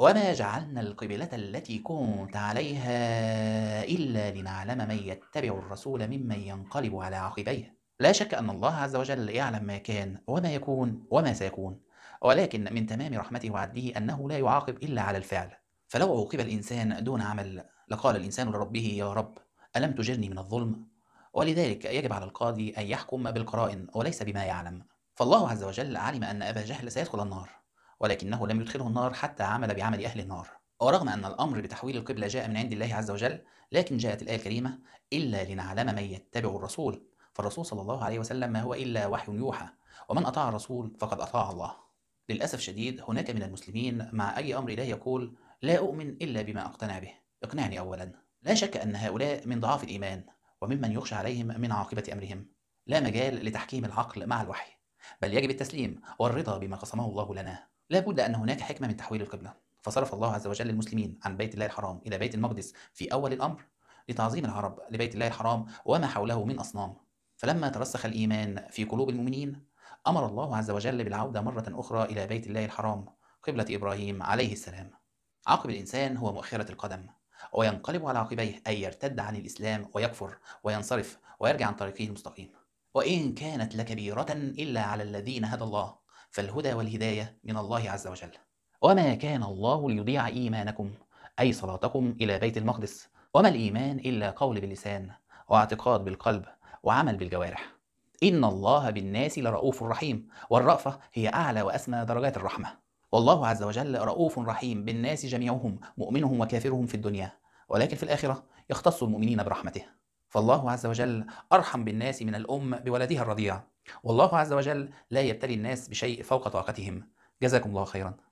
وما جعلنا القبلة التي كنت عليها إلا لنعلم من يتبع الرسول ممن ينقلب على عقبيه لا شك أن الله عز وجل يعلم ما كان وما يكون وما سيكون ولكن من تمام رحمته وعدله أنه لا يعاقب إلا على الفعل فلو عوقب الإنسان دون عمل لقال الإنسان لربه يا رب ألم تجرني من الظلم ولذلك يجب على القاضي أن يحكم بالقرائن وليس بما يعلم فالله عز وجل علم أن أبا جهل سيدخل النار ولكنه لم يدخله النار حتى عمل بعمل أهل النار ورغم أن الأمر بتحويل القبلة جاء من عند الله عز وجل لكن جاءت الآية الكريمة إلا لنعلم من يتبع الرسول فالرسول صلى الله عليه وسلم ما هو إلا وحي يوحى ومن أطاع الرسول فقد أطاع الله للأسف شديد هناك من المسلمين مع أي أمر إلهي يقول لا أؤمن إلا بما أقتنع به اقنعني أولا لا شك أن هؤلاء من ضعاف الإيمان وممن يخشى عليهم من عاقبة أمرهم لا مجال لتحكيم العقل مع الوحي بل يجب التسليم والرضا بما قسمه الله لنا لا بد أن هناك حكمة من تحويل القبلة فصرف الله عز وجل المسلمين عن بيت الله الحرام إلى بيت المقدس في أول الأمر لتعظيم العرب لبيت الله الحرام وما حوله من أصنام فلما ترسخ الإيمان في قلوب المؤمنين أمر الله عز وجل بالعودة مرة أخرى إلى بيت الله الحرام قبلة إبراهيم عليه السلام عقب الإنسان هو مؤخرة القدم وينقلب على عقبيه أي يرتد عن الإسلام ويكفر وينصرف ويرجع عن طريقه المستقيم وإن كانت لكبيرة إلا على الذين هدى الله فالهدى والهداية من الله عز وجل وما كان الله ليضيع إيمانكم أي صلاتكم إلى بيت المقدس وما الإيمان إلا قول باللسان واعتقاد بالقلب وعمل بالجوارح إن الله بالناس لرؤوف رحيم والرأفة هي أعلى وأسمى درجات الرحمة والله عز وجل رؤوف رحيم بالناس جميعهم مؤمنهم وكافرهم في الدنيا ولكن في الآخرة يختص المؤمنين برحمته فالله عز وجل أرحم بالناس من الأم بولدها الرضيع والله عز وجل لا يبتلي الناس بشيء فوق طاقتهم جزاكم الله خيرا